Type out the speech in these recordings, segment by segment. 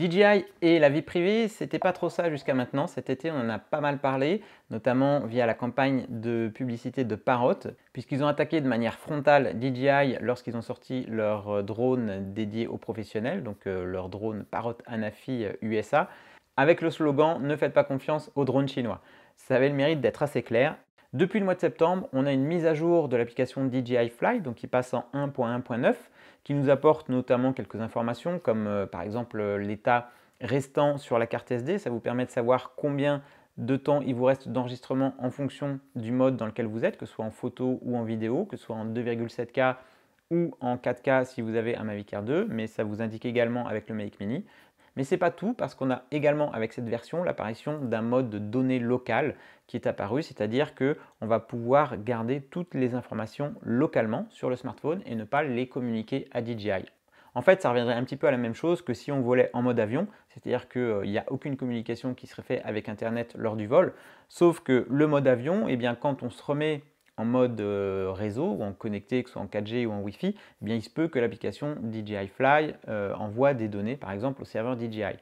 DJI et la vie privée, c'était pas trop ça jusqu'à maintenant. Cet été, on en a pas mal parlé, notamment via la campagne de publicité de Parrot, puisqu'ils ont attaqué de manière frontale DJI lorsqu'ils ont sorti leur euh, drone dédié aux professionnels, donc euh, leur drone Parrot Anafi USA, euh, avec le slogan Ne faites pas confiance aux drones chinois. Ça avait le mérite d'être assez clair depuis le mois de septembre, on a une mise à jour de l'application DJI Fly, donc qui passe en 1.1.9, qui nous apporte notamment quelques informations, comme euh, par exemple euh, l'état restant sur la carte SD. Ça vous permet de savoir combien de temps il vous reste d'enregistrement en fonction du mode dans lequel vous êtes, que ce soit en photo ou en vidéo, que ce soit en 2,7K ou en 4K si vous avez un Mavic Air 2, mais ça vous indique également avec le Mavic Mini mais c'est pas tout parce qu'on a également avec cette version l'apparition d'un mode de données locales qui est apparu, c'est-à-dire que on va pouvoir garder toutes les informations localement sur le smartphone et ne pas les communiquer à DJI. En fait, ça reviendrait un petit peu à la même chose que si on volait en mode avion, c'est-à-dire qu'il euh, n'y a aucune communication qui serait faite avec Internet lors du vol, sauf que le mode avion, eh bien, quand on se remet en mode euh, réseau ou en connecté, que ce soit en 4G ou en Wi-Fi, eh bien, il se peut que l'application DJI Fly euh, envoie des données, par exemple, au serveur DJI.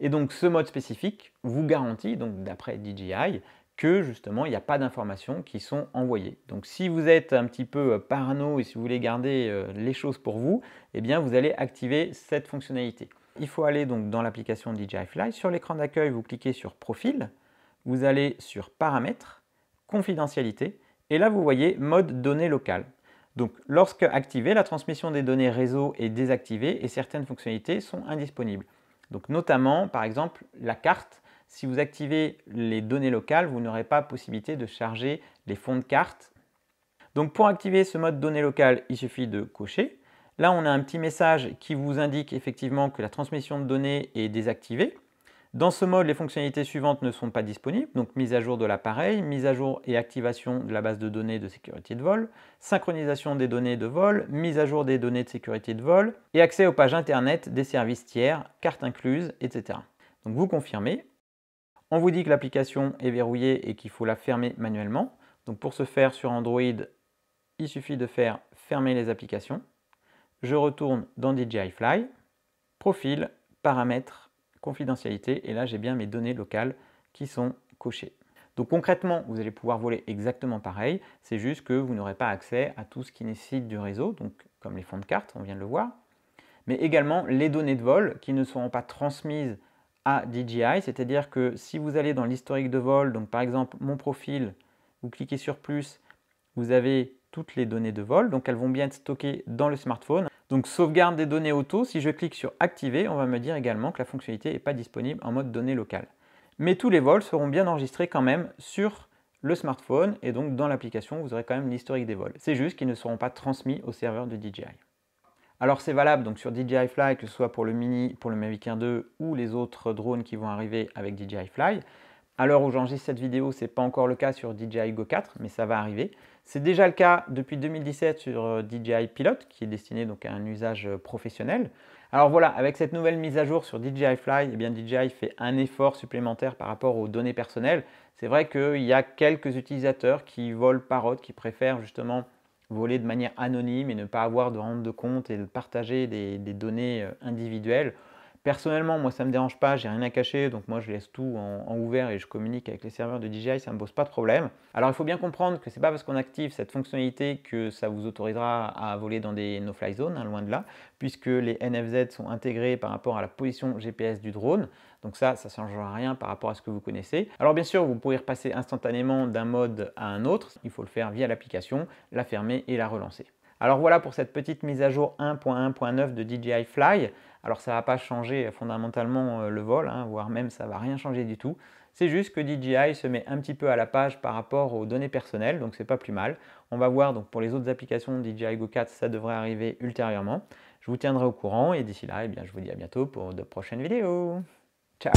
Et donc ce mode spécifique vous garantit, donc d'après DJI, que justement il n'y a pas d'informations qui sont envoyées. Donc si vous êtes un petit peu euh, parano et si vous voulez garder les choses pour vous, eh bien vous allez activer cette fonctionnalité. Il faut aller donc dans l'application DJI Fly. Sur l'écran d'accueil, vous cliquez sur Profil, vous allez sur Paramètres, Confidentialité, et là, vous voyez mode données locales. Donc, lorsque activé, la transmission des données réseau est désactivée et certaines fonctionnalités sont indisponibles. Donc, notamment, par exemple, la carte. Si vous activez les données locales, vous n'aurez pas possibilité de charger les fonds de carte. Donc, pour activer ce mode données locales, il suffit de cocher. Là, on a un petit message qui vous indique effectivement que la transmission de données est désactivée. Dans ce mode, les fonctionnalités suivantes ne sont pas disponibles, donc mise à jour de l'appareil, mise à jour et activation de la base de données de sécurité de vol, synchronisation des données de vol, mise à jour des données de sécurité de vol, et accès aux pages Internet des services tiers, cartes incluses, etc. Donc vous confirmez. On vous dit que l'application est verrouillée et qu'il faut la fermer manuellement. Donc pour ce faire sur Android, il suffit de faire fermer les applications. Je retourne dans DJI Fly, profil, paramètres, confidentialité, et là j'ai bien mes données locales qui sont cochées. Donc concrètement, vous allez pouvoir voler exactement pareil, c'est juste que vous n'aurez pas accès à tout ce qui nécessite du réseau, donc comme les fonds de carte, on vient de le voir, mais également les données de vol qui ne seront pas transmises à DJI, c'est-à-dire que si vous allez dans l'historique de vol, donc par exemple mon profil, vous cliquez sur plus, vous avez toutes les données de vol, donc elles vont bien être stockées dans le smartphone. Donc sauvegarde des données auto, si je clique sur activer, on va me dire également que la fonctionnalité n'est pas disponible en mode données locales. Mais tous les vols seront bien enregistrés quand même sur le smartphone et donc dans l'application vous aurez quand même l'historique des vols. C'est juste qu'ils ne seront pas transmis au serveur de DJI. Alors c'est valable donc sur DJI Fly que ce soit pour le Mini, pour le Mavic Air 2 ou les autres drones qui vont arriver avec DJI Fly. À l'heure où j'enregistre cette vidéo, ce n'est pas encore le cas sur DJI Go 4 mais ça va arriver. C'est déjà le cas depuis 2017 sur euh, DJI Pilot, qui est destiné donc à un usage euh, professionnel. Alors voilà, avec cette nouvelle mise à jour sur DJI Fly, eh bien DJI fait un effort supplémentaire par rapport aux données personnelles. C'est vrai qu'il y a quelques utilisateurs qui volent par autre, qui préfèrent justement voler de manière anonyme et ne pas avoir de rendre de compte et de partager des données euh, individuelles. Personnellement, moi, ça ne me dérange pas, j'ai rien à cacher, donc moi, je laisse tout en, ouvert et je communique avec les serveurs de DJI, ça ne me pose pas de problème. Alors, il faut bien comprendre que ce n'est pas parce qu'on active cette fonctionnalité que ça vous autorisera à voler dans des no-fly zones, hein, loin de là, puisque les NFZ sont intégrés par rapport à la position GPS du drone. Donc ça, ça ne changera rien par rapport à ce que vous connaissez. Alors bien sûr, vous pourrez repasser instantanément d'un mode à un autre. Il faut le faire via l'application, la fermer et la relancer. Alors voilà pour cette petite mise à jour 1.1.9 de DJI Fly. Alors ça ne va pas changer fondamentalement euh, le vol, hein, voire même ça ne va rien changer du tout. C'est juste que DJI se met un petit peu à la page par rapport aux données personnelles, donc c'est pas plus mal. On va voir donc pour les autres applications DJI Go 4, ça devrait arriver ultérieurement. Je vous tiendrai au courant et d'ici là, eh bien, je vous dis à bientôt pour de prochaines vidéos. Ciao